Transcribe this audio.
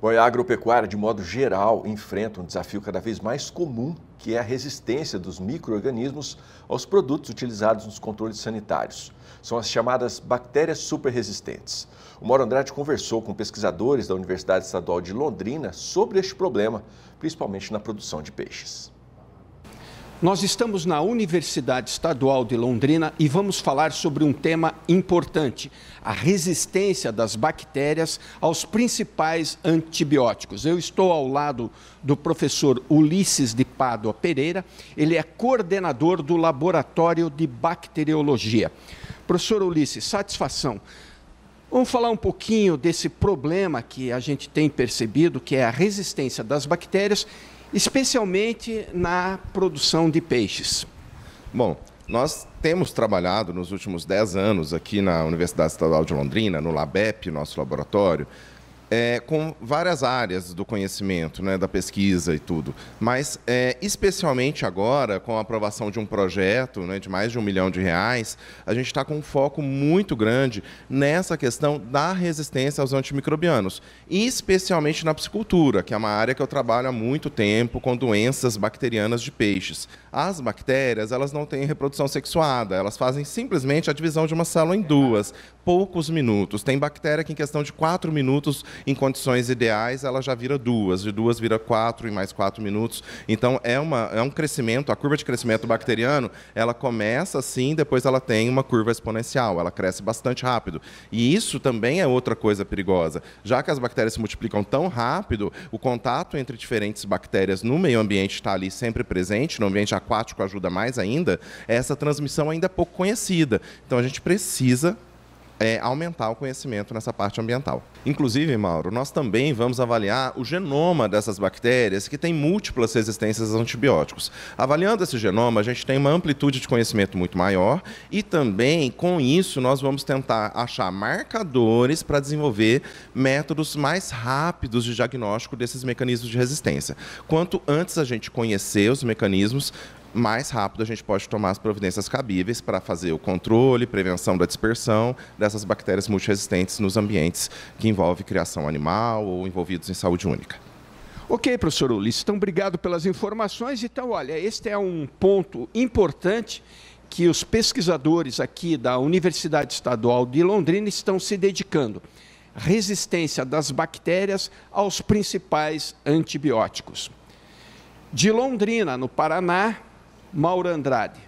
Bom, a agropecuária, de modo geral, enfrenta um desafio cada vez mais comum, que é a resistência dos micro-organismos aos produtos utilizados nos controles sanitários. São as chamadas bactérias superresistentes. O Mauro Andrade conversou com pesquisadores da Universidade Estadual de Londrina sobre este problema, principalmente na produção de peixes. Nós estamos na Universidade Estadual de Londrina e vamos falar sobre um tema importante: a resistência das bactérias aos principais antibióticos. Eu estou ao lado do professor Ulisses de Pádua Pereira, ele é coordenador do Laboratório de Bacteriologia. Professor Ulisses, satisfação. Vamos falar um pouquinho desse problema que a gente tem percebido, que é a resistência das bactérias especialmente na produção de peixes? Bom, nós temos trabalhado nos últimos 10 anos aqui na Universidade Estadual de Londrina, no LABEP, nosso laboratório, é, com várias áreas do conhecimento, né, da pesquisa e tudo. Mas, é, especialmente agora, com a aprovação de um projeto né, de mais de um milhão de reais, a gente está com um foco muito grande nessa questão da resistência aos antimicrobianos, especialmente na piscicultura, que é uma área que eu trabalho há muito tempo com doenças bacterianas de peixes. As bactérias, elas não têm reprodução sexuada, elas fazem simplesmente a divisão de uma célula em duas, poucos minutos. Tem bactéria que, em questão de quatro minutos, em condições ideais ela já vira duas, de duas vira quatro em mais quatro minutos. Então é, uma, é um crescimento, a curva de crescimento bacteriano, ela começa assim, depois ela tem uma curva exponencial, ela cresce bastante rápido. E isso também é outra coisa perigosa. Já que as bactérias se multiplicam tão rápido, o contato entre diferentes bactérias no meio ambiente está ali sempre presente, no ambiente aquático ajuda mais ainda, essa transmissão ainda é pouco conhecida. Então a gente precisa é, aumentar o conhecimento nessa parte ambiental. Inclusive, Mauro, nós também vamos avaliar o genoma dessas bactérias que têm múltiplas resistências a antibióticos. Avaliando esse genoma, a gente tem uma amplitude de conhecimento muito maior e também, com isso, nós vamos tentar achar marcadores para desenvolver métodos mais rápidos de diagnóstico desses mecanismos de resistência. Quanto antes a gente conhecer os mecanismos, mais rápido a gente pode tomar as providências cabíveis para fazer o controle, prevenção da dispersão dessas bactérias multiresistentes nos ambientes que envolvem criação animal ou envolvidos em saúde única. Ok, professor Ulisses, então obrigado pelas informações. Então, olha, este é um ponto importante que os pesquisadores aqui da Universidade Estadual de Londrina estão se dedicando. Resistência das bactérias aos principais antibióticos. De Londrina, no Paraná, Mauro Andrade.